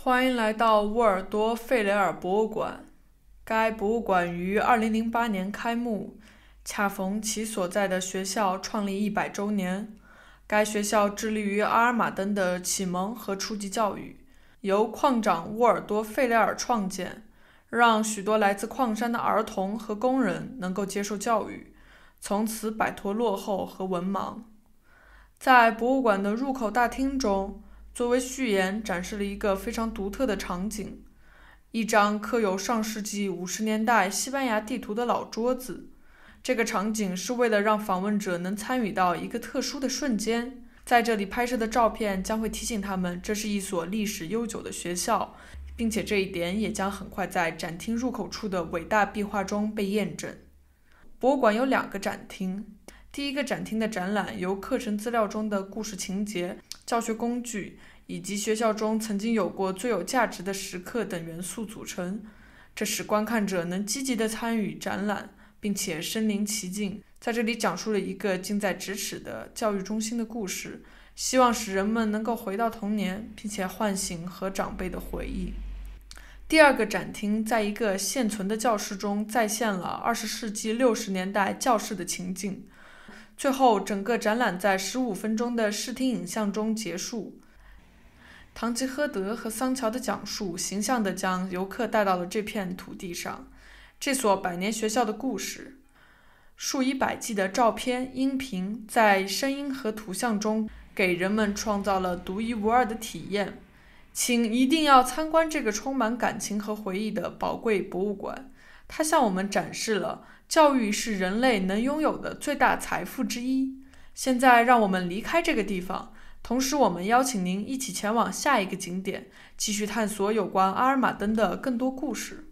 欢迎来到沃尔多·费雷尔博物馆。该博物馆于2008年开幕，恰逢其所在的学校创立100周年。该学校致力于阿尔马登的启蒙和初级教育，由矿长沃尔多·费雷尔创建，让许多来自矿山的儿童和工人能够接受教育，从此摆脱落后和文盲。在博物馆的入口大厅中。作为序言，展示了一个非常独特的场景：一张刻有上世纪五十年代西班牙地图的老桌子。这个场景是为了让访问者能参与到一个特殊的瞬间，在这里拍摄的照片将会提醒他们这是一所历史悠久的学校，并且这一点也将很快在展厅入口处的伟大壁画中被验证。博物馆有两个展厅，第一个展厅的展览由课程资料中的故事情节、教学工具。以及学校中曾经有过最有价值的时刻等元素组成，这使观看者能积极地参与展览，并且身临其境。在这里，讲述了一个近在咫尺的教育中心的故事，希望使人们能够回到童年，并且唤醒和长辈的回忆。第二个展厅在一个现存的教室中再现了二十世纪六十年代教室的情景。最后，整个展览在十五分钟的视听影像中结束。唐吉诃德和桑乔的讲述，形象地将游客带到了这片土地上。这所百年学校的故事，数以百计的照片、音频，在声音和图像中给人们创造了独一无二的体验。请一定要参观这个充满感情和回忆的宝贵博物馆。它向我们展示了，教育是人类能拥有的最大财富之一。现在，让我们离开这个地方。同时，我们邀请您一起前往下一个景点，继续探索有关阿尔玛登的更多故事。